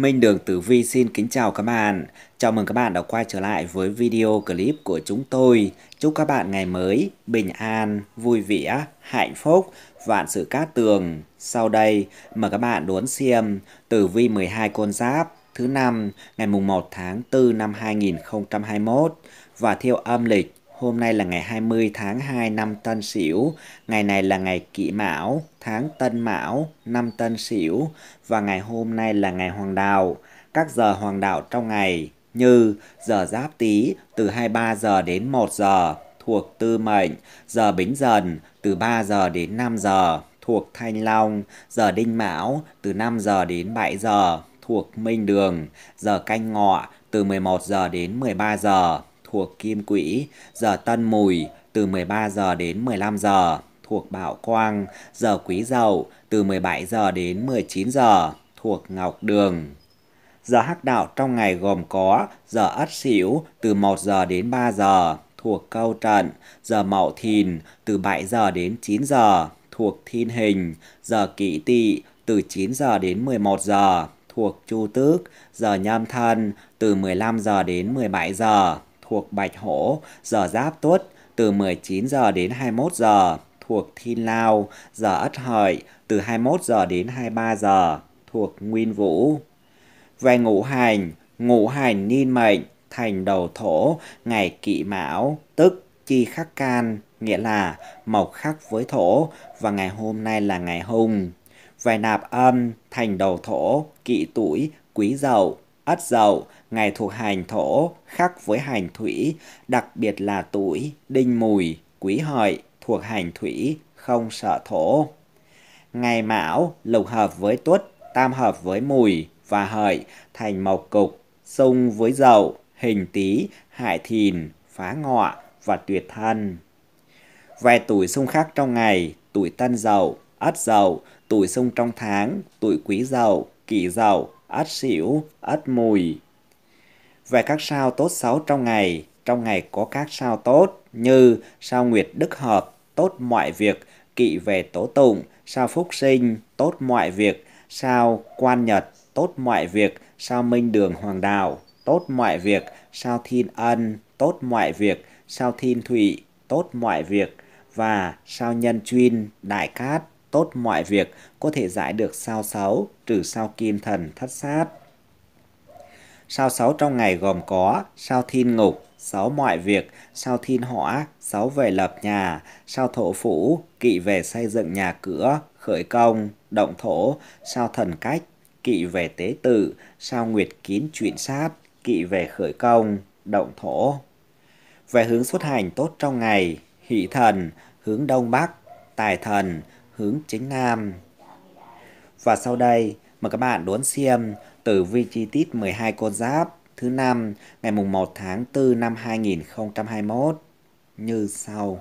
Minh Đường Tử Vi xin kính chào các bạn. Chào mừng các bạn đã quay trở lại với video clip của chúng tôi. Chúc các bạn ngày mới bình an, vui vẻ, hạnh phúc, vạn sự cát tường. Sau đây, mời các bạn đón xem Tử Vi 12 con giáp thứ năm ngày mùng 1 tháng 4 năm 2021 và theo âm lịch Hôm nay là ngày 20 tháng 2 năm Tân Sửu, ngày này là ngày Kỷ Mão, tháng Tân Mão, năm Tân Sửu và ngày hôm nay là ngày Hoàng đạo. Các giờ hoàng đạo trong ngày như giờ Giáp Tý từ 23 giờ đến 1 giờ thuộc Tư Mệnh, giờ Bính Dần từ 3 giờ đến 5 giờ thuộc Thanh Long, giờ Đinh Mão từ 5 giờ đến 7 giờ thuộc Minh Đường, giờ Canh Ngọ từ 11 giờ đến 13 giờ thuộc Kim Quỹ, giờ Tân Mùi từ 13 giờ đến 15 giờ, thuộc Bảo Quang, giờ Quý Dậu từ 17 giờ đến 19 giờ, thuộc Ngọc Đường. Giờ hắc đạo trong ngày gồm có giờ Ất Sửu từ 1 giờ đến 3 giờ, thuộc Câu Trận, giờ Mậu Thìn từ 7 giờ đến 9 giờ, thuộc Thiên Hình, giờ Kỷ Tỵ từ 9 giờ đến 11 giờ, thuộc Chu Tước, giờ Nhâm Thân từ 15 giờ đến 17 giờ thuộc Bạch Hổ, giờ Giáp Tuất từ 19 giờ đến 21 giờ, thuộc Thiên Lao, giờ Ất Hợi từ 21 giờ đến 23 giờ, thuộc Nguyên Vũ. Về ngũ hành, ngũ hành niên mệnh, thành đầu thổ, ngày kỵ mão, tức chi khắc can, nghĩa là mộc khắc với thổ và ngày hôm nay là ngày hung. Về nạp âm, thành đầu thổ, kỵ tuổi, quý dậu, Ất dậu, ngày thuộc hành thổ, khắc với hành thủy, đặc biệt là tuổi, đinh mùi, quý hợi, thuộc hành thủy, không sợ thổ. Ngày mão, lục hợp với tuất, tam hợp với mùi và hợi, thành mộc cục, xung với dậu, hình tý, hại thìn, phá ngọ và tuyệt thân. Về tuổi xung khắc trong ngày, tuổi tân dậu, ất dậu, tuổi xung trong tháng, tuổi quý dậu, kỷ dậu, ếch xỉu, ếch mùi. Về các sao tốt xấu trong ngày, trong ngày có các sao tốt như sao nguyệt đức hợp, tốt mọi việc, kỵ về tố tụng, sao phúc sinh, tốt mọi việc, sao quan nhật, tốt mọi việc, sao minh đường hoàng đạo, tốt mọi việc, sao thiên ân, tốt mọi việc, sao thiên thủy, tốt mọi việc và sao nhân chuyên, đại cát tốt mọi việc, có thể giải được sao sáu trừ sao kim thần thất sát. Sao sáu trong ngày gồm có sao thiên ngục, sáu mọi việc, sao thiên hỏa, sáu về lập nhà, sao thổ phủ, kỵ về xây dựng nhà cửa, khởi công, động thổ, sao thần cách, kỵ về tế tự, sao nguyệt kiến chuyện sát, kỵ về khởi công, động thổ. Về hướng xuất hành tốt trong ngày, hỷ thần, hướng đông bắc, tài thần, hướng chính nam. Và sau đây, mời các bạn đón xem tử vi chi tiết 12 con giáp thứ năm ngày mùng 1 tháng 4 năm 2021 như sau.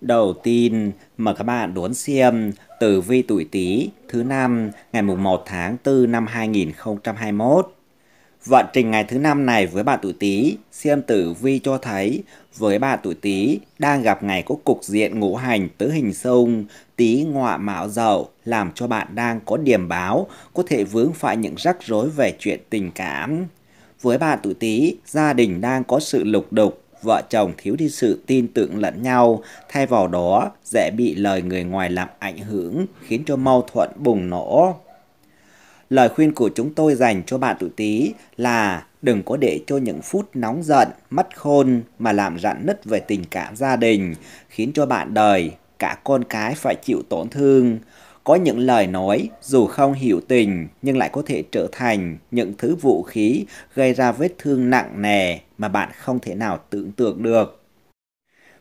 Đầu tiên, mời các bạn đón xem tử vi tuổi Tý thứ năm ngày mùng 1 tháng 4 năm 2021 Vận trình ngày thứ năm này với bạn tuổi Tý, xem tử vi cho thấy với bạn tuổi Tý đang gặp ngày có cục diện ngũ hành tứ hình xung, Tý ngọa mão dậu làm cho bạn đang có điểm báo có thể vướng phải những rắc rối về chuyện tình cảm. Với bạn tuổi Tý, gia đình đang có sự lục đục vợ chồng thiếu đi sự tin tưởng lẫn nhau, thay vào đó dễ bị lời người ngoài làm ảnh hưởng khiến cho mâu thuẫn bùng nổ lời khuyên của chúng tôi dành cho bạn tuổi Tý là đừng có để cho những phút nóng giận, mất khôn mà làm rạn nứt về tình cảm gia đình, khiến cho bạn đời, cả con cái phải chịu tổn thương. Có những lời nói dù không hiểu tình nhưng lại có thể trở thành những thứ vũ khí gây ra vết thương nặng nề mà bạn không thể nào tưởng tượng được.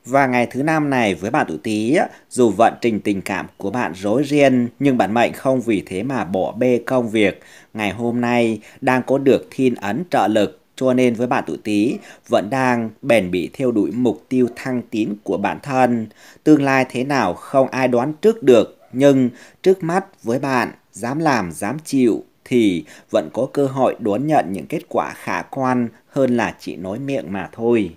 Và ngày thứ năm này với bạn tuổi Tý, dù vận trình tình cảm của bạn rối ren nhưng bản mệnh không vì thế mà bỏ bê công việc. Ngày hôm nay đang có được thiên ấn trợ lực cho nên với bạn tuổi Tý vẫn đang bền bỉ theo đuổi mục tiêu thăng tiến của bản thân. Tương lai thế nào không ai đoán trước được, nhưng trước mắt với bạn dám làm dám chịu thì vẫn có cơ hội đón nhận những kết quả khả quan hơn là chỉ nói miệng mà thôi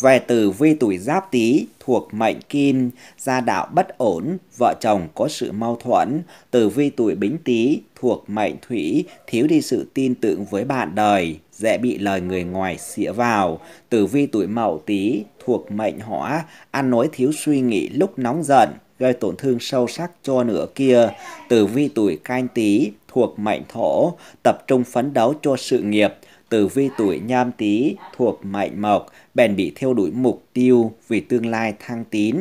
về từ vi tuổi giáp tý thuộc mệnh kim, gia đạo bất ổn, vợ chồng có sự mâu thuẫn, từ vi tuổi bính tý thuộc mệnh thủy, thiếu đi sự tin tưởng với bạn đời, dễ bị lời người ngoài xỉa vào, từ vi tuổi mậu tý thuộc mệnh hỏa, ăn nói thiếu suy nghĩ lúc nóng giận, gây tổn thương sâu sắc cho nửa kia, từ vi tuổi canh tý thuộc mệnh thổ, tập trung phấn đấu cho sự nghiệp, từ vi tuổi nhâm tý thuộc mệnh mộc, bèn bị theo đuổi mục tiêu vì tương lai thăng tín.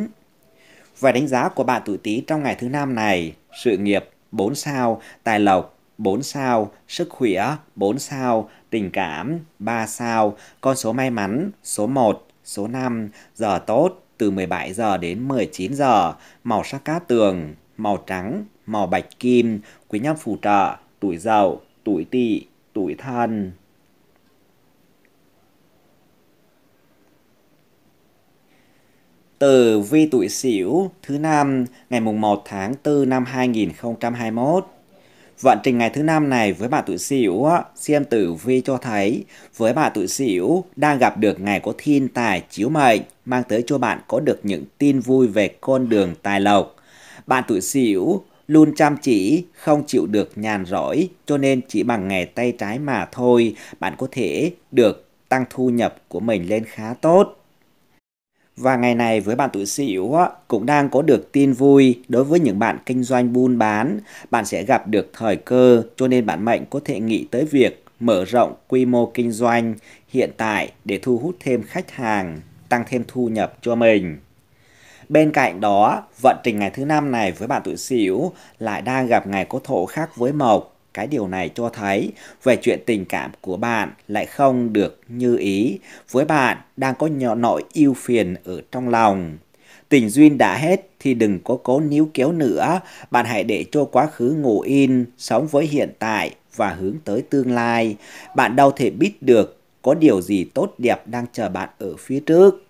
Và đánh giá của bạn tuổi Tý trong ngày thứ năm này, sự nghiệp 4 sao, tài lộc 4 sao, sức khỏe 4 sao, tình cảm 3 sao, con số may mắn số 1, số 5, giờ tốt từ 17 giờ đến 19 giờ, màu sắc cát tường, màu trắng, màu bạch kim, quý nhân phù trợ, tuổi dậu, tuổi tỵ, tuổi thân. từ vi tuổi Sửu thứ năm ngày mùng 1 tháng 4 năm 2021. Vận trình ngày thứ năm này với bạn tuổi Sửu, xem tử vi cho thấy với bạn tuổi Sửu đang gặp được ngày có thiên tài chiếu mệnh, mang tới cho bạn có được những tin vui về con đường tài lộc. Bạn tuổi Sửu luôn chăm chỉ, không chịu được nhàn rỗi, cho nên chỉ bằng nghề tay trái mà thôi, bạn có thể được tăng thu nhập của mình lên khá tốt và ngày này với bạn tuổi Sửu cũng đang có được tin vui đối với những bạn kinh doanh buôn bán, bạn sẽ gặp được thời cơ cho nên bạn mệnh có thể nghĩ tới việc mở rộng quy mô kinh doanh hiện tại để thu hút thêm khách hàng, tăng thêm thu nhập cho mình. Bên cạnh đó, vận trình ngày thứ năm này với bạn tuổi Sửu lại đang gặp ngày có thổ khác với Mộc cái điều này cho thấy về chuyện tình cảm của bạn lại không được như ý với bạn đang có nhỏ nỗi yêu phiền ở trong lòng. Tình duyên đã hết thì đừng có cố níu kéo nữa, bạn hãy để cho quá khứ ngủ in, sống với hiện tại và hướng tới tương lai. Bạn đâu thể biết được có điều gì tốt đẹp đang chờ bạn ở phía trước.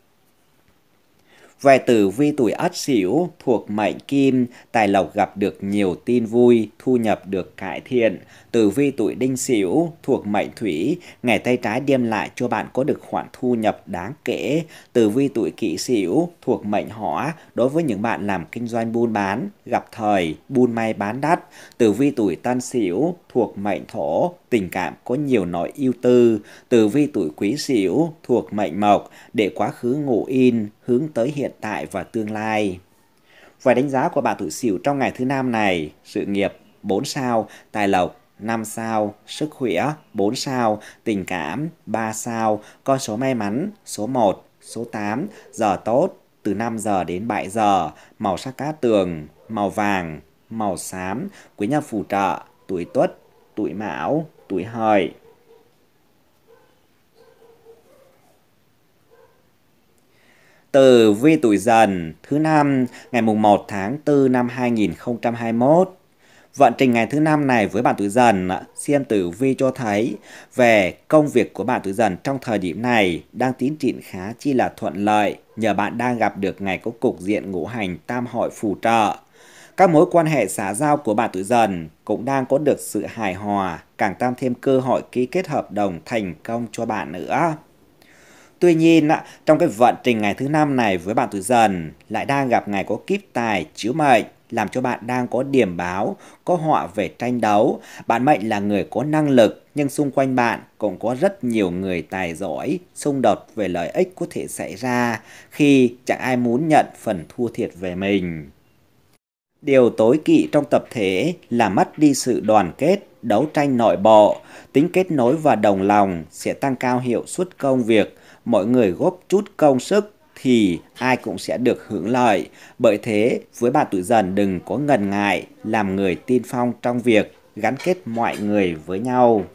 Về tử vi tuổi Ất Sửu thuộc mệnh Kim, tài lộc gặp được nhiều tin vui, thu nhập được cải thiện. Tử vi tuổi Đinh Sửu thuộc mệnh Thủy, ngày tay trái đem lại cho bạn có được khoản thu nhập đáng kể. Tử vi tuổi Kỷ Sửu thuộc mệnh Hỏa, đối với những bạn làm kinh doanh buôn bán, gặp thời, buôn may bán đắt. Tử vi tuổi Tân Sửu thuộc mệnh Thổ, tình cảm có nhiều nỗi ưu tư, từ vi tuổi quý sửu thuộc mệnh mộc để quá khứ ngủ in, hướng tới hiện tại và tương lai. vài đánh giá của bạn tuổi sửu trong ngày thứ năm này, sự nghiệp 4 sao, tài lộc 5 sao, sức khỏe 4 sao, tình cảm 3 sao, con số may mắn số 1, số 8, giờ tốt từ 5 giờ đến 7 giờ, màu sắc cá tường, màu vàng, màu xám, quý nhân phù trợ, tuổi tuất, tuổi mão, tuổi hợi từ vi tuổi dần thứ năm ngày mùng 1 tháng 4 năm 2021. Vận trình ngày thứ năm này với bạn tuổi dần, xem tử vi cho thấy về công việc của bạn tuổi dần trong thời điểm này đang tiến triển khá chi là thuận lợi nhờ bạn đang gặp được ngày có cục diện ngũ hành tam hội phù trợ các mối quan hệ xã giao của bạn tuổi dần cũng đang có được sự hài hòa, càng tăng thêm cơ hội ký kết hợp đồng thành công cho bạn nữa. Tuy nhiên, trong cái vận trình ngày thứ năm này với bạn tuổi dần lại đang gặp ngày có kiếp tài, chiếu mệnh, làm cho bạn đang có điểm báo, có họa về tranh đấu. Bạn mệnh là người có năng lực, nhưng xung quanh bạn cũng có rất nhiều người tài giỏi, xung đột về lợi ích có thể xảy ra khi chẳng ai muốn nhận phần thua thiệt về mình. Điều tối kỵ trong tập thể là mất đi sự đoàn kết, đấu tranh nội bộ, tính kết nối và đồng lòng sẽ tăng cao hiệu suất công việc, mọi người góp chút công sức thì ai cũng sẽ được hưởng lợi. Bởi thế, với bà tuổi dần đừng có ngần ngại làm người tiên phong trong việc gắn kết mọi người với nhau.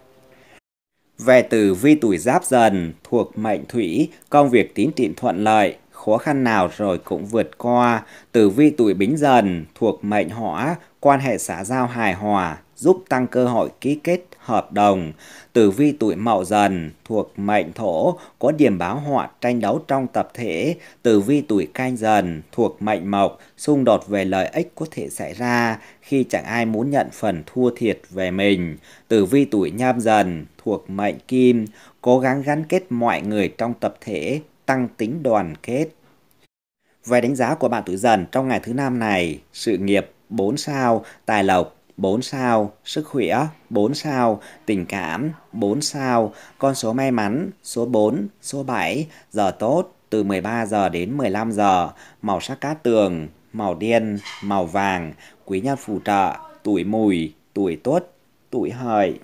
Về từ vi tuổi giáp dần, thuộc mệnh thủy, công việc tín triển thuận lợi, khó khăn nào rồi cũng vượt qua, tử vi tuổi bính dần thuộc mệnh hỏa, quan hệ xã giao hài hòa, giúp tăng cơ hội ký kết hợp đồng. Tử vi tuổi mậu dần thuộc mệnh thổ có điểm báo họa tranh đấu trong tập thể. Tử vi tuổi canh dần thuộc mệnh mộc xung đột về lợi ích có thể xảy ra khi chẳng ai muốn nhận phần thua thiệt về mình. Tử vi tuổi nhâm dần thuộc mệnh kim cố gắng gắn kết mọi người trong tập thể tăng tính đoàn kết. Về đánh giá của bạn tuổi dần trong ngày thứ năm này, sự nghiệp 4 sao, tài lộc 4 sao, sức khỏe 4 sao, tình cảm 4 sao, con số may mắn số 4, số 7, giờ tốt từ 13 giờ đến 15 giờ, màu sắc cát tường, màu đen, màu vàng, quý nhân phù trợ, tuổi mùi, tuổi tuất, tuổi hợi.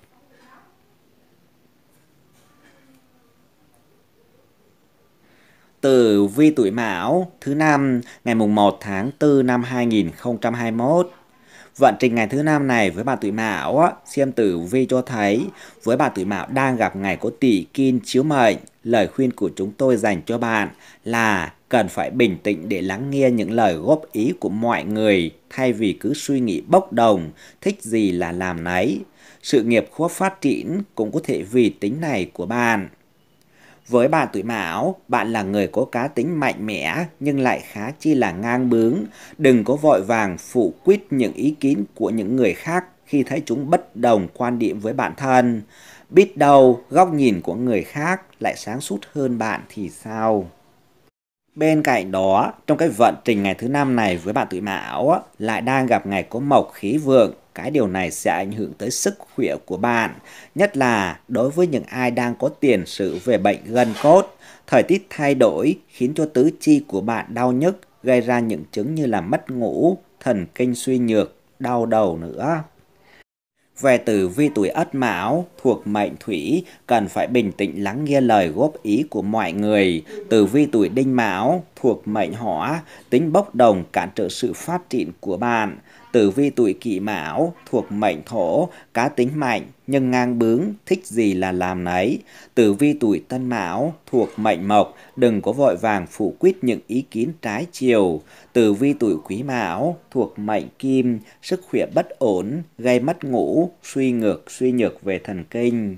Tử vi tuổi Mão thứ năm ngày mùng 1 tháng 4 năm 2021. Vận trình ngày thứ năm này với bà tuổi Mão, xem tử vi cho thấy với bà tuổi Mão đang gặp ngày có tỷ kim chiếu mệnh. Lời khuyên của chúng tôi dành cho bạn là cần phải bình tĩnh để lắng nghe những lời góp ý của mọi người thay vì cứ suy nghĩ bốc đồng, thích gì là làm nấy. Sự nghiệp khó phát triển cũng có thể vì tính này của bạn với bạn tuổi mão, bạn là người có cá tính mạnh mẽ nhưng lại khá chi là ngang bướng. Đừng có vội vàng phụ quyết những ý kiến của những người khác khi thấy chúng bất đồng quan điểm với bản thân. Biết đâu góc nhìn của người khác lại sáng suốt hơn bạn thì sao? Bên cạnh đó, trong cái vận trình ngày thứ năm này với bạn tuổi mão lại đang gặp ngày có mộc khí vượng cái điều này sẽ ảnh hưởng tới sức khỏe của bạn, nhất là đối với những ai đang có tiền sử về bệnh gân cốt. Thời tiết thay đổi khiến cho tứ chi của bạn đau nhức, gây ra những chứng như là mất ngủ, thần kinh suy nhược, đau đầu nữa. Về tử vi tuổi Ất Mão thuộc mệnh Thủy cần phải bình tĩnh lắng nghe lời góp ý của mọi người. Tử vi tuổi Đinh Mão thuộc mệnh Hỏa tính bốc đồng cản trở sự phát triển của bạn tử vi tuổi kỷ mão thuộc mệnh thổ, cá tính mạnh, nhưng ngang bướng, thích gì là làm nấy. Tử vi tuổi tân mão thuộc mệnh mộc, đừng có vội vàng phủ quyết những ý kiến trái chiều. Tử vi tuổi quý mão thuộc mệnh kim, sức khỏe bất ổn, gây mất ngủ, suy ngược, suy nhược về thần kinh.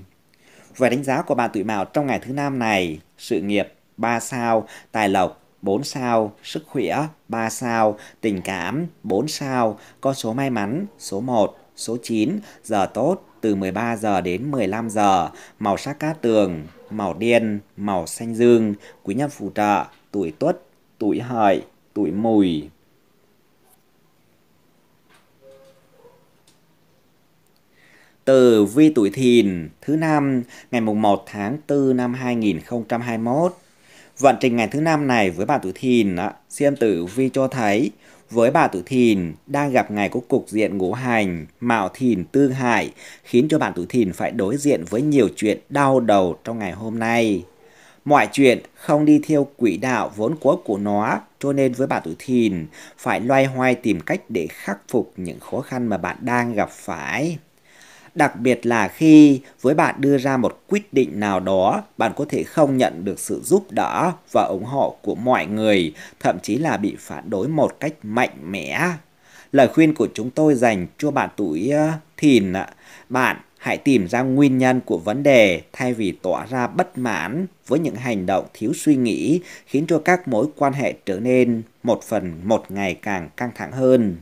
Về đánh giá của bạn tuổi mão trong ngày thứ năm này, sự nghiệp 3 sao, tài lộc 4 sao, sức khỏe 3 sao, tình cảm 4 sao, con số may mắn số 1, số 9, giờ tốt từ 13 giờ đến 15 giờ, màu sắc cát tường, màu đen, màu xanh dương, quý nhân phù trợ, tuổi tuất, tuổi hợi, tuổi mùi. Từ vi tuổi thìn thứ năm ngày mùng 1 tháng 4 năm 2021 Vận trình ngày thứ năm này với bà tuổi Thìn, xem tử vi cho thấy với bà tuổi Thìn đang gặp ngày có cục diện ngũ hành, mạo Thìn tương hại, khiến cho bạn tuổi Thìn phải đối diện với nhiều chuyện đau đầu trong ngày hôm nay. Mọi chuyện không đi theo quỹ đạo vốn có của nó, cho nên với bạn tuổi Thìn phải loay hoay tìm cách để khắc phục những khó khăn mà bạn đang gặp phải đặc biệt là khi với bạn đưa ra một quyết định nào đó bạn có thể không nhận được sự giúp đỡ và ủng hộ của mọi người thậm chí là bị phản đối một cách mạnh mẽ lời khuyên của chúng tôi dành cho bạn tuổi ờ, thìn bạn hãy tìm ra nguyên nhân của vấn đề thay vì tỏ ra bất mãn với những hành động thiếu suy nghĩ khiến cho các mối quan hệ trở nên một phần một ngày càng căng thẳng hơn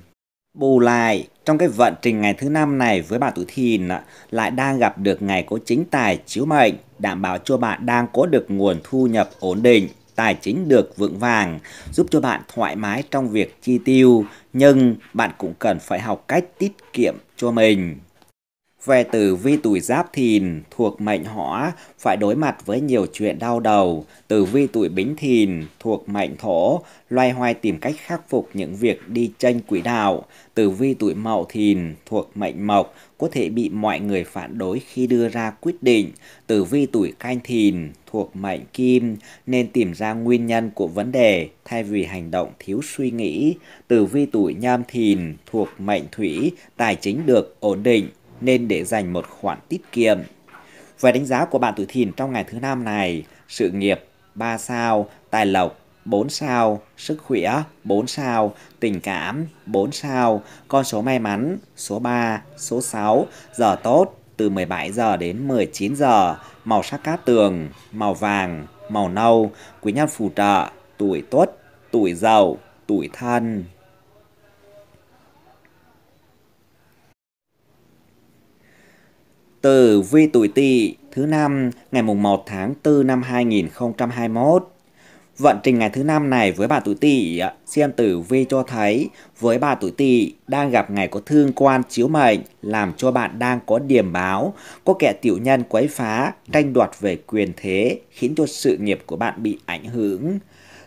Bù lại, trong cái vận trình ngày thứ năm này với bạn tuổi thìn lại đang gặp được ngày có chính tài chiếu mệnh, đảm bảo cho bạn đang có được nguồn thu nhập ổn định, tài chính được vững vàng, giúp cho bạn thoải mái trong việc chi tiêu, nhưng bạn cũng cần phải học cách tiết kiệm cho mình. Về tử vi tuổi giáp thìn thuộc mệnh hỏa phải đối mặt với nhiều chuyện đau đầu. Tử vi tuổi bính thìn thuộc mệnh thổ loay hoay tìm cách khắc phục những việc đi tranh quỹ đạo. Tử vi tuổi mậu thìn thuộc mệnh mộc có thể bị mọi người phản đối khi đưa ra quyết định. Tử vi tuổi canh thìn thuộc mệnh kim nên tìm ra nguyên nhân của vấn đề thay vì hành động thiếu suy nghĩ. Tử vi tuổi nhâm thìn thuộc mệnh thủy tài chính được ổn định nên để dành một khoản tiết kiệm. Về đánh giá của bạn tuổi thìn trong ngày thứ năm này, sự nghiệp 3 sao, tài lộc 4 sao, sức khỏe 4 sao, tình cảm 4 sao, con số may mắn số 3, số 6, giờ tốt từ 17 giờ đến 19 giờ, màu sắc cát tường, màu vàng, màu nâu, quý nhân phù trợ, tuổi tuất, tuổi dậu, tuổi thân. Tử vi tuổi Tỵ thứ năm ngày mùng 1 tháng 4 năm 2021. Vận trình ngày thứ năm này với bà tuổi Tỵ, xem tử vi cho thấy với bà tuổi Tỵ đang gặp ngày có thương quan chiếu mệnh làm cho bạn đang có điểm báo, có kẻ tiểu nhân quấy phá, tranh đoạt về quyền thế khiến cho sự nghiệp của bạn bị ảnh hưởng.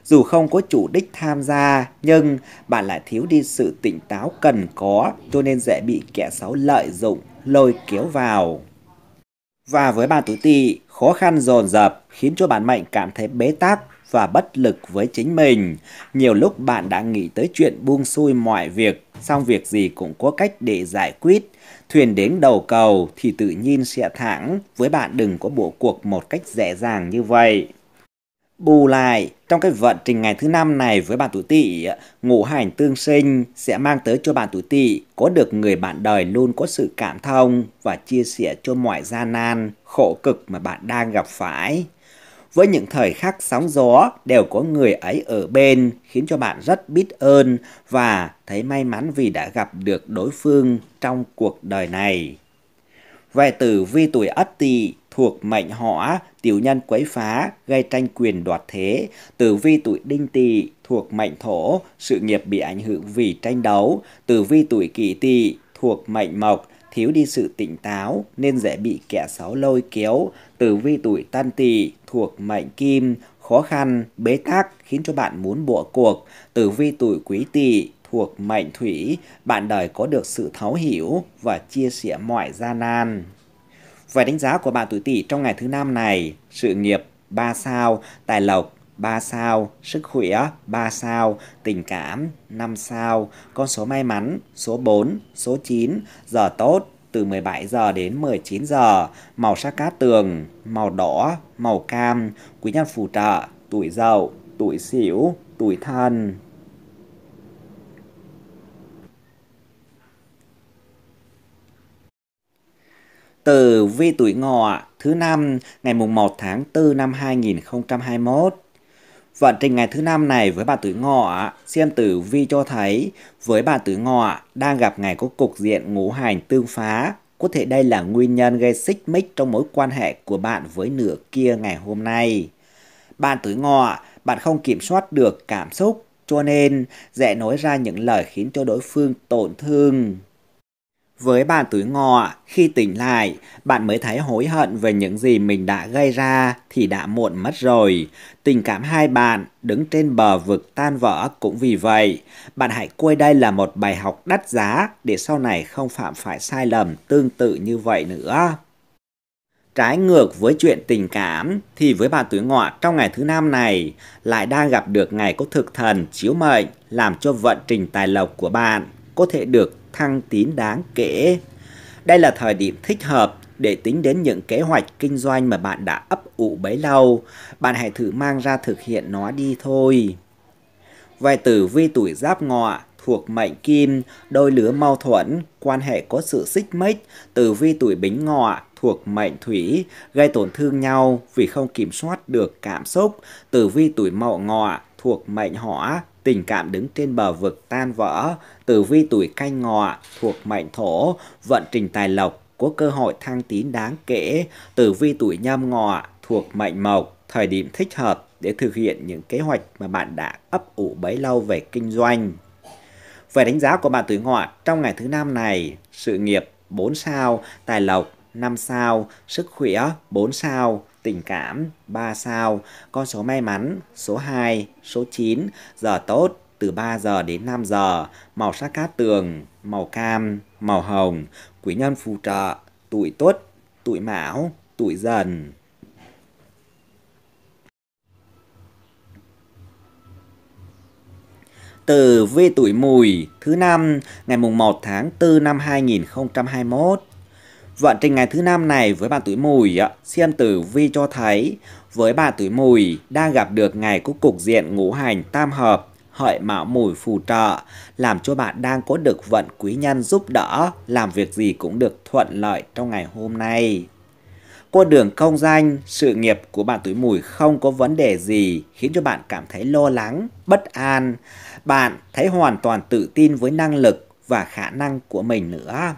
Dù không có chủ đích tham gia, nhưng bạn lại thiếu đi sự tỉnh táo cần có cho nên dễ bị kẻ xấu lợi dụng lôi kéo vào. Và với bàn tứ tỵ, khó khăn dồn dập khiến cho bạn mệnh cảm thấy bế tắc và bất lực với chính mình. Nhiều lúc bạn đã nghĩ tới chuyện buông xuôi mọi việc, xong việc gì cũng có cách để giải quyết. Thuyền đến đầu cầu thì tự nhiên sẽ thẳng, với bạn đừng có bộ cuộc một cách dễ dàng như vậy. Bù lại, trong cái vận trình ngày thứ năm này với bạn tuổi tỵ, ngũ hành tương sinh sẽ mang tới cho bạn tuổi tỵ có được người bạn đời luôn có sự cảm thông và chia sẻ cho mọi gian nan, khổ cực mà bạn đang gặp phải. Với những thời khắc sóng gió đều có người ấy ở bên khiến cho bạn rất biết ơn và thấy may mắn vì đã gặp được đối phương trong cuộc đời này. Về tử vi tuổi Ất Tỵ thuộc mệnh họ, tiểu nhân quấy phá, gây tranh quyền đoạt thế, tử vi tuổi đinh tỵ thuộc mệnh thổ, sự nghiệp bị ảnh hưởng vì tranh đấu, tử vi tuổi kỷ tỵ thuộc mệnh mộc, thiếu đi sự tỉnh táo nên dễ bị kẻ xấu lôi kéo, tử vi tuổi tân tỵ thuộc mệnh kim, khó khăn, bế tắc khiến cho bạn muốn bỏ cuộc, tử vi tuổi quý tỵ thuộc mệnh thủy, bạn đời có được sự thấu hiểu và chia sẻ mọi gian nan. Về đánh giá của bạn tuổi Tỵ trong ngày thứ năm này, sự nghiệp 3 sao, tài lộc 3 sao, sức khỏe 3 sao, tình cảm 5 sao, con số may mắn số 4, số 9, giờ tốt từ 17 giờ đến 19 giờ, màu sắc cát tường, màu đỏ, màu cam, quý nhân phù trợ, tuổi dậu, tuổi sửu, tuổi thân. từ vi tuổi ngọ thứ năm ngày mùng 1 tháng 4 năm 2021. Vận trình ngày thứ năm này với bà tuổi ngọ, xem tử vi cho thấy với bà tuổi ngọ đang gặp ngày có cục diện ngũ hành tương phá. Có thể đây là nguyên nhân gây xích mích trong mối quan hệ của bạn với nửa kia ngày hôm nay. Bạn tuổi ngọ, bạn không kiểm soát được cảm xúc cho nên dễ nói ra những lời khiến cho đối phương tổn thương với bạn túi ngọ, khi tỉnh lại, bạn mới thấy hối hận về những gì mình đã gây ra thì đã muộn mất rồi. Tình cảm hai bạn đứng trên bờ vực tan vỡ cũng vì vậy. Bạn hãy coi đây là một bài học đắt giá để sau này không phạm phải sai lầm tương tự như vậy nữa. Trái ngược với chuyện tình cảm thì với bạn tuổi ngọ trong ngày thứ năm này lại đang gặp được ngày có thực thần chiếu mệnh làm cho vận trình tài lộc của bạn có thể được thăng tiến đáng kể. Đây là thời điểm thích hợp để tính đến những kế hoạch kinh doanh mà bạn đã ấp ủ bấy lâu. Bạn hãy thử mang ra thực hiện nó đi thôi. Vài tử vi tuổi giáp ngọ, thuộc mệnh kim, đôi lứa mâu thuẫn, quan hệ có sự xích mích, tử vi tuổi bính ngọ, thuộc mệnh thủy, gây tổn thương nhau vì không kiểm soát được cảm xúc, tử vi tuổi mậu ngọ, thuộc mệnh hỏa, tình cảm đứng trên bờ vực tan vỡ, tử vi tuổi canh ngọ thuộc mệnh thổ, vận trình tài lộc có cơ hội thăng tiến đáng kể, tử vi tuổi nhâm ngọ thuộc mệnh mộc, thời điểm thích hợp để thực hiện những kế hoạch mà bạn đã ấp ủ bấy lâu về kinh doanh. Về đánh giá của bạn tuổi ngọ trong ngày thứ năm này, sự nghiệp 4 sao, tài lộc 5 sao, sức khỏe 4 sao, tình cảm 3 sao, con số may mắn số 2, số 9, giờ tốt từ 3 giờ đến 5 giờ, màu sắc cát tường, màu cam, màu hồng, quý nhân phù trợ, tuổi Tốt, tuổi mão, tuổi dần. Từ vi tuổi mùi thứ năm ngày mùng 1 tháng 4 năm 2021 Vận trình ngày thứ năm này với bạn tuổi mùi, xem tử vi cho thấy với bạn tuổi mùi đang gặp được ngày có cục diện ngũ hành tam hợp hợi mão mùi phù trợ, làm cho bạn đang có được vận quý nhân giúp đỡ, làm việc gì cũng được thuận lợi trong ngày hôm nay. Con đường công danh, sự nghiệp của bạn tuổi mùi không có vấn đề gì khiến cho bạn cảm thấy lo lắng, bất an. Bạn thấy hoàn toàn tự tin với năng lực và khả năng của mình nữa.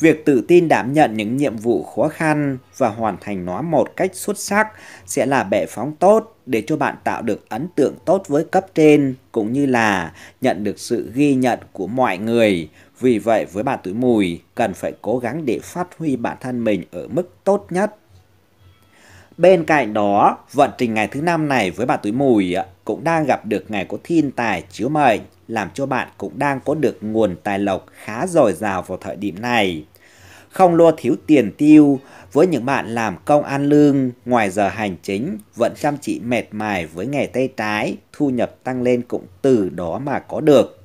Việc tự tin đảm nhận những nhiệm vụ khó khăn và hoàn thành nó một cách xuất sắc sẽ là bệ phóng tốt để cho bạn tạo được ấn tượng tốt với cấp trên cũng như là nhận được sự ghi nhận của mọi người. Vì vậy với bạn tuổi mùi cần phải cố gắng để phát huy bản thân mình ở mức tốt nhất. Bên cạnh đó, vận trình ngày thứ năm này với bạn tuổi mùi cũng đang gặp được ngày có thiên tài chiếu mệnh, làm cho bạn cũng đang có được nguồn tài lộc khá dồi dào vào thời điểm này không lo thiếu tiền tiêu với những bạn làm công ăn lương ngoài giờ hành chính vẫn chăm chỉ mệt mài với nghề tay trái, thu nhập tăng lên cũng từ đó mà có được.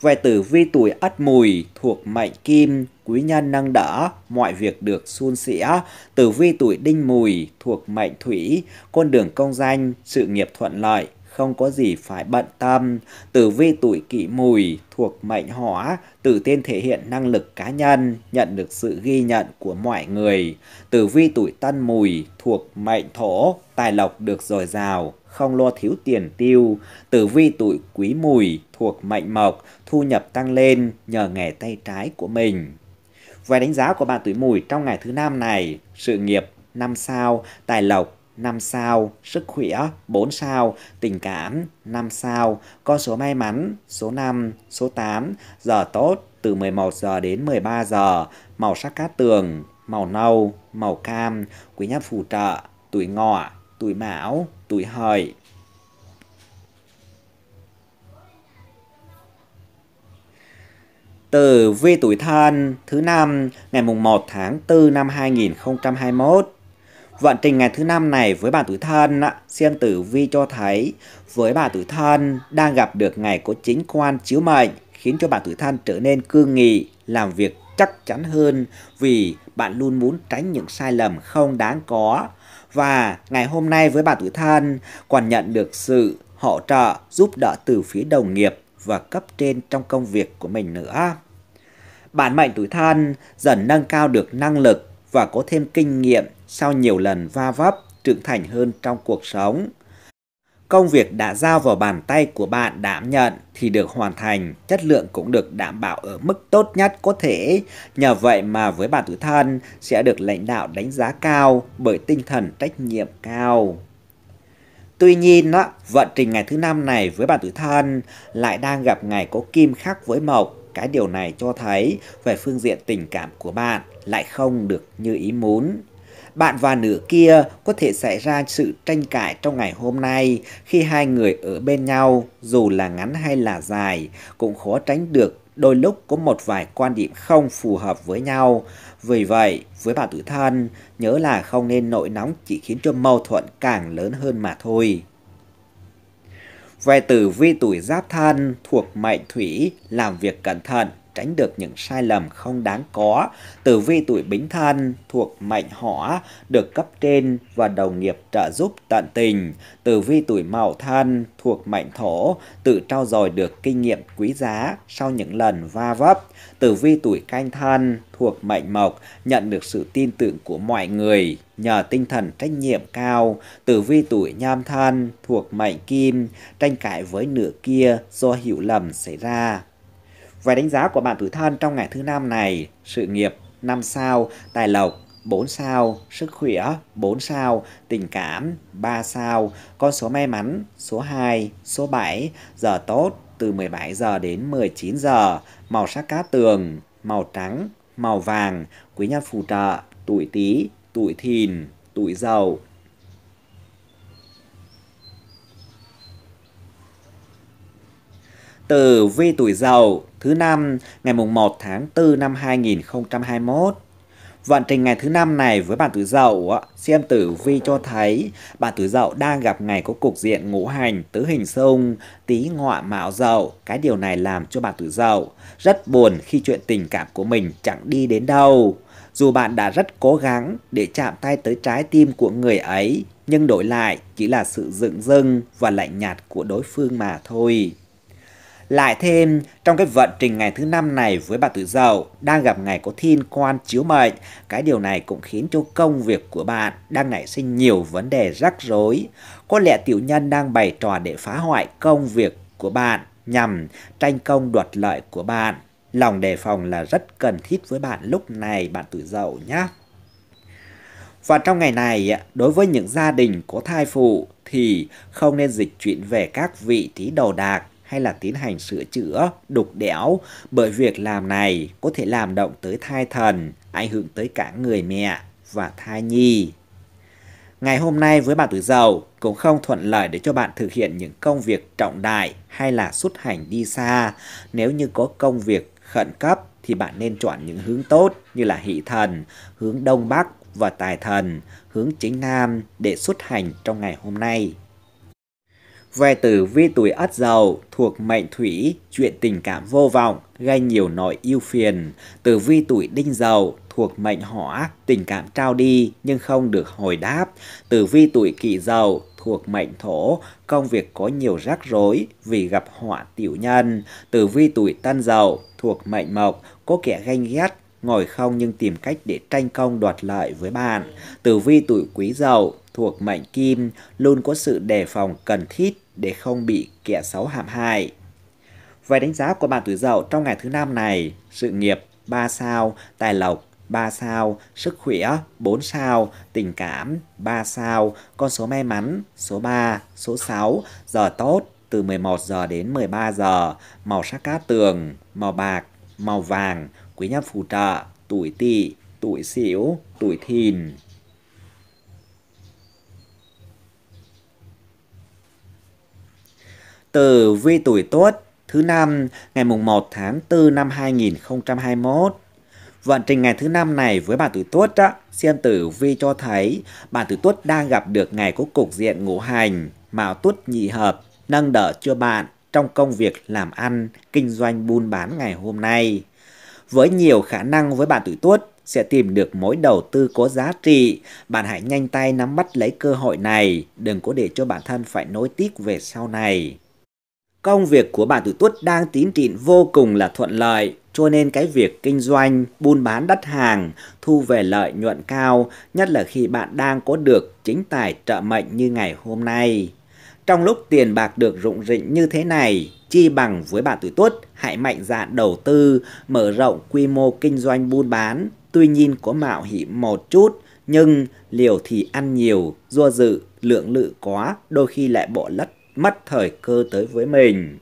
Về tử vi tuổi ất mùi thuộc mệnh kim, quý nhân nâng đỡ, mọi việc được suôn sẻ. Tử vi tuổi đinh mùi thuộc mệnh thủy, con đường công danh, sự nghiệp thuận lợi, không có gì phải bận tâm. Tử vi tuổi kỷ mùi thuộc mệnh hỏa, tử tiên thể hiện năng lực cá nhân, nhận được sự ghi nhận của mọi người. Tử vi tuổi tân mùi thuộc mệnh thổ, tài lộc được dồi dào, không lo thiếu tiền tiêu. Tử vi tuổi quý mùi thuộc mệnh mộc, thu nhập tăng lên nhờ nghề tay trái của mình. Về đánh giá của bạn tuổi mùi trong ngày thứ năm này, sự nghiệp năm sao, tài lộc 5 sao, sức khỏe 4 sao, tình cảm 5 sao, con số may mắn số 5, số 8, giờ tốt từ 11 giờ đến 13 giờ, màu sắc cát tường, màu nâu, màu cam, quý nhân phù trợ, tuổi ngọ, tuổi mão, tuổi hợi. từ vi tuổi thân thứ năm ngày mùng 1 tháng 4 năm 2021 Vận trình ngày thứ năm này với bà tuổi thân, xem tử vi cho thấy với bà tuổi thân đang gặp được ngày có chính quan chiếu mệnh khiến cho bạn tuổi thân trở nên cương nghị, làm việc chắc chắn hơn vì bạn luôn muốn tránh những sai lầm không đáng có. Và ngày hôm nay với bạn tuổi thân còn nhận được sự hỗ trợ, giúp đỡ từ phía đồng nghiệp và cấp trên trong công việc của mình nữa. Bản mệnh tuổi thân dần nâng cao được năng lực và có thêm kinh nghiệm sau nhiều lần va vấp, trưởng thành hơn trong cuộc sống. Công việc đã giao vào bàn tay của bạn đảm nhận thì được hoàn thành, chất lượng cũng được đảm bảo ở mức tốt nhất có thể. Nhờ vậy mà với bạn tự thân sẽ được lãnh đạo đánh giá cao bởi tinh thần trách nhiệm cao. Tuy nhiên, vận trình ngày thứ năm này với bạn tự thân lại đang gặp ngày có kim khắc với mộc. Cái điều này cho thấy về phương diện tình cảm của bạn lại không được như ý muốn. Bạn và nửa kia có thể xảy ra sự tranh cãi trong ngày hôm nay khi hai người ở bên nhau, dù là ngắn hay là dài, cũng khó tránh được đôi lúc có một vài quan điểm không phù hợp với nhau. Vì vậy, với bạn tự thân, nhớ là không nên nội nóng chỉ khiến cho mâu thuẫn càng lớn hơn mà thôi. Về tử vi tuổi giáp thân thuộc mệnh thủy, làm việc cẩn thận, tránh được những sai lầm không đáng có. Tử vi tuổi bính thân thuộc mệnh hỏa được cấp trên và đồng nghiệp trợ giúp tận tình. Tử vi tuổi mậu thân thuộc mệnh thổ tự trao dồi được kinh nghiệm quý giá sau những lần va vấp. Tử vi tuổi canh thân thuộc mệnh mộc nhận được sự tin tưởng của mọi người nhờ tinh thần trách nhiệm cao tử vi tuổi nhâm thân thuộc mệnh kim tranh cãi với nửa kia do hiểu lầm xảy ra về đánh giá của bạn tuổi thân trong ngày thứ năm này, sự nghiệp 5 sao, tài lộc 4 sao, sức khỏe 4 sao, tình cảm 3 sao, con số may mắn số 2, số 7, giờ tốt từ 17 giờ đến 19 giờ, màu sắc cá tường, màu trắng, màu vàng, quý nhân phù trợ, tuổi Tý, tuổi Thìn, tuổi Dậu, tử vi tuổi dậu thứ năm ngày mùng 1 tháng 4 năm 2021. Vận trình ngày thứ năm này với bạn tuổi dậu xem tử vi cho thấy bạn tuổi dậu đang gặp ngày có cục diện ngũ hành tứ hình xung tý ngọ mạo dậu cái điều này làm cho bạn tuổi dậu rất buồn khi chuyện tình cảm của mình chẳng đi đến đâu dù bạn đã rất cố gắng để chạm tay tới trái tim của người ấy nhưng đổi lại chỉ là sự dựng dưng và lạnh nhạt của đối phương mà thôi lại thêm, trong cái vận trình ngày thứ năm này với bà tuổi Dậu đang gặp ngày có thiên quan chiếu mệnh, cái điều này cũng khiến cho công việc của bạn đang nảy sinh nhiều vấn đề rắc rối. Có lẽ tiểu nhân đang bày trò để phá hoại công việc của bạn nhằm tranh công đoạt lợi của bạn. Lòng đề phòng là rất cần thiết với bạn lúc này bạn tuổi Dậu nhé. Và trong ngày này, đối với những gia đình có thai phụ thì không nên dịch chuyển về các vị trí đầu đạc hay là tiến hành sửa chữa, đục đẽo bởi việc làm này có thể làm động tới thai thần, ảnh hưởng tới cả người mẹ và thai nhi. Ngày hôm nay với bạn tuổi giàu cũng không thuận lợi để cho bạn thực hiện những công việc trọng đại hay là xuất hành đi xa. Nếu như có công việc khẩn cấp thì bạn nên chọn những hướng tốt như là hỷ thần, hướng đông bắc và tài thần, hướng chính nam để xuất hành trong ngày hôm nay. Về tử vi tuổi ất dậu thuộc mệnh thủy, chuyện tình cảm vô vọng, gây nhiều nỗi yêu phiền. Tử vi tuổi đinh dậu thuộc mệnh hỏa, tình cảm trao đi nhưng không được hồi đáp. Tử vi tuổi kỷ dậu thuộc mệnh thổ, công việc có nhiều rắc rối vì gặp họa tiểu nhân. Tử vi tuổi tân dậu thuộc mệnh mộc, có kẻ ganh ghét ngồi không nhưng tìm cách để tranh công đoạt lợi với bạn. Tử vi tuổi quý dậu thuộc mệnh kim luôn có sự đề phòng cần thiết để không bị kẻ xấu hãm hại. Về đánh giá của bạn tuổi dậu trong ngày thứ năm này, sự nghiệp 3 sao, tài lộc 3 sao, sức khỏe 4 sao, tình cảm 3 sao, con số may mắn số 3, số 6, giờ tốt từ 11 giờ đến 13 giờ, màu sắc cát tường, màu bạc, màu vàng, quý nhân phù trợ tuổi tỵ tuổi sửu tuổi thìn từ vi tuổi tốt thứ năm ngày mùng 1 tháng 4 năm 2021. Vận trình ngày thứ năm này với bạn tuổi tuất á, xem tử vi cho thấy bạn tuổi tuất đang gặp được ngày có cục diện ngũ hành, mạo tuất nhị hợp, nâng đỡ cho bạn trong công việc làm ăn, kinh doanh buôn bán ngày hôm nay. Với nhiều khả năng với bạn tuổi tuất sẽ tìm được mối đầu tư có giá trị. Bạn hãy nhanh tay nắm bắt lấy cơ hội này, đừng có để cho bản thân phải nối tiếc về sau này. Công việc của bạn tuổi tuất đang tiến triển vô cùng là thuận lợi, cho nên cái việc kinh doanh, buôn bán đắt hàng, thu về lợi nhuận cao, nhất là khi bạn đang có được chính tài trợ mệnh như ngày hôm nay. Trong lúc tiền bạc được rụng rịnh như thế này, chi bằng với bạn tuổi tuất, hãy mạnh dạn đầu tư, mở rộng quy mô kinh doanh buôn bán. Tuy nhiên có mạo hiểm một chút, nhưng liều thì ăn nhiều, do dự, lượng lự quá, đôi khi lại bỏ lất mất thời cơ tới với mình.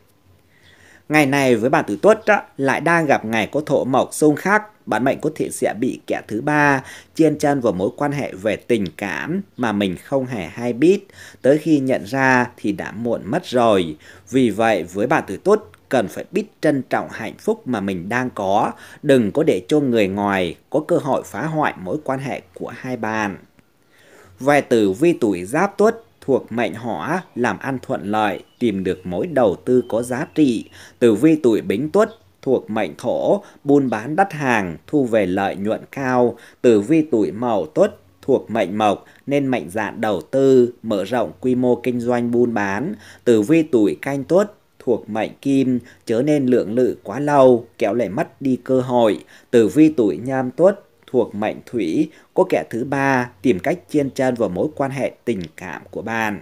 Ngày này với bạn tuổi tuất lại đang gặp ngày có thổ mộc xung khắc, bạn mệnh có thể sẽ bị kẻ thứ ba chen chân vào mối quan hệ về tình cảm mà mình không hề hay biết. Tới khi nhận ra thì đã muộn mất rồi. Vì vậy với bạn tuổi tuất cần phải biết trân trọng hạnh phúc mà mình đang có, đừng có để cho người ngoài có cơ hội phá hoại mối quan hệ của hai bạn. Về tử vi tuổi giáp tuất thuộc mệnh hỏa làm ăn thuận lợi, tìm được mối đầu tư có giá trị. Tử vi tuổi bính tuất thuộc mệnh thổ, buôn bán đắt hàng, thu về lợi nhuận cao, tử vi tuổi mậu tuất thuộc mệnh mộc nên mạnh dạn đầu tư, mở rộng quy mô kinh doanh buôn bán, tử vi tuổi canh tuất thuộc mệnh kim chớ nên lượng lự quá lâu kéo lại mất đi cơ hội tử vi tuổi nhâm tuất thuộc mệnh thủy có kẻ thứ ba tìm cách chiên chân vào mối quan hệ tình cảm của bạn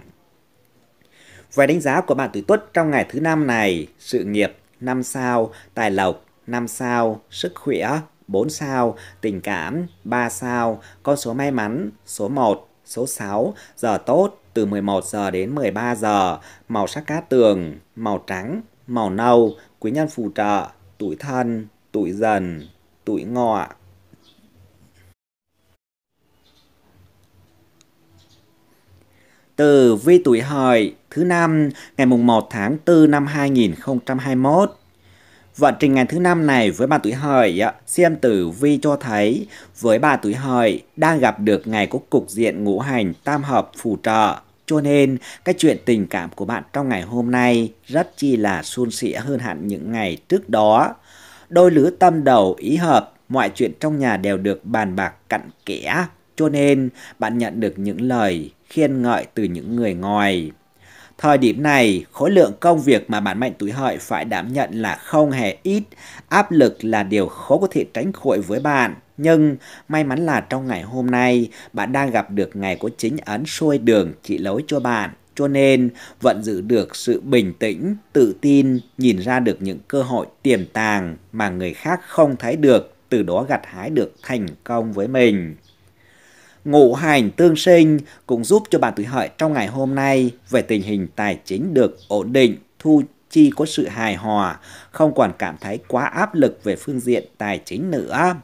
về đánh giá của bạn tuổi tuất trong ngày thứ năm này sự nghiệp 5 sao, tài lộc 5 sao, sức khỏe 4 sao, tình cảm 3 sao, con số may mắn số 1, số 6, giờ tốt từ 11 giờ đến 13 giờ, màu sắc cát tường, màu trắng, màu nâu, quý nhân phù trợ, tuổi thân, tuổi dần, tuổi ngọ. từ vi tuổi hợi thứ năm ngày mùng 1 tháng 4 năm 2021. Vận trình ngày thứ năm này với bạn tuổi hợi, xem tử vi cho thấy với bạn tuổi hợi đang gặp được ngày có cục diện ngũ hành tam hợp phù trợ. Cho nên, cái chuyện tình cảm của bạn trong ngày hôm nay rất chi là suôn sẻ hơn hẳn những ngày trước đó. Đôi lứa tâm đầu ý hợp, mọi chuyện trong nhà đều được bàn bạc cặn kẽ cho nên bạn nhận được những lời khiên ngợi từ những người ngoài. Thời điểm này, khối lượng công việc mà bản mệnh tuổi hợi phải đảm nhận là không hề ít, áp lực là điều khó có thể tránh khỏi với bạn. Nhưng may mắn là trong ngày hôm nay, bạn đang gặp được ngày có chính ấn xôi đường chỉ lối cho bạn. Cho nên, vẫn giữ được sự bình tĩnh, tự tin, nhìn ra được những cơ hội tiềm tàng mà người khác không thấy được, từ đó gặt hái được thành công với mình ngũ hành tương sinh cũng giúp cho bạn tuổi hợi trong ngày hôm nay về tình hình tài chính được ổn định, thu chi có sự hài hòa, không còn cảm thấy quá áp lực về phương diện tài chính nữa.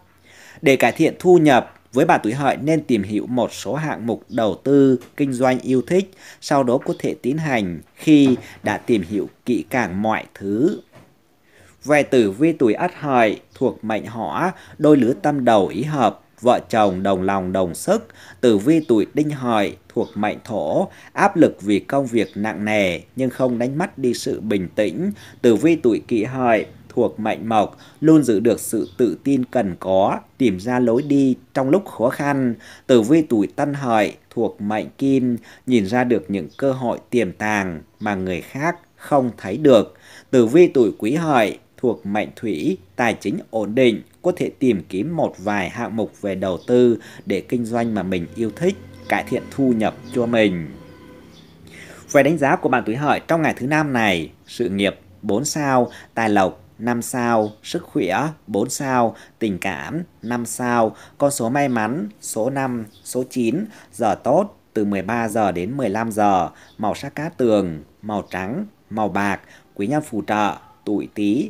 Để cải thiện thu nhập, với bạn tuổi hợi nên tìm hiểu một số hạng mục đầu tư, kinh doanh yêu thích, sau đó có thể tiến hành khi đã tìm hiểu kỹ càng mọi thứ. Về tử vi tuổi ất hợi thuộc mệnh hỏa, đôi lứa tâm đầu ý hợp, vợ chồng đồng lòng đồng sức, tử vi tuổi đinh hợi thuộc mệnh thổ, áp lực vì công việc nặng nề nhưng không đánh mất đi sự bình tĩnh, tử vi tuổi kỷ hợi thuộc mệnh mộc luôn giữ được sự tự tin cần có, tìm ra lối đi trong lúc khó khăn. Tử vi tuổi tân hợi thuộc mệnh kim nhìn ra được những cơ hội tiềm tàng mà người khác không thấy được. Tử vi tuổi quý hợi thuộc mệnh thủy, tài chính ổn định, có thể tìm kiếm một vài hạng mục về đầu tư để kinh doanh mà mình yêu thích, cải thiện thu nhập cho mình. Về đánh giá của bạn tuổi hợi trong ngày thứ năm này, sự nghiệp 4 sao, tài lộc 5 sao, sức khỏe 4 sao, tình cảm 5 sao, con số may mắn số 5, số 9, giờ tốt từ 13 giờ đến 15 giờ, màu sắc cá tường, màu trắng, màu bạc, quý nhân phù trợ, tuổi Tý,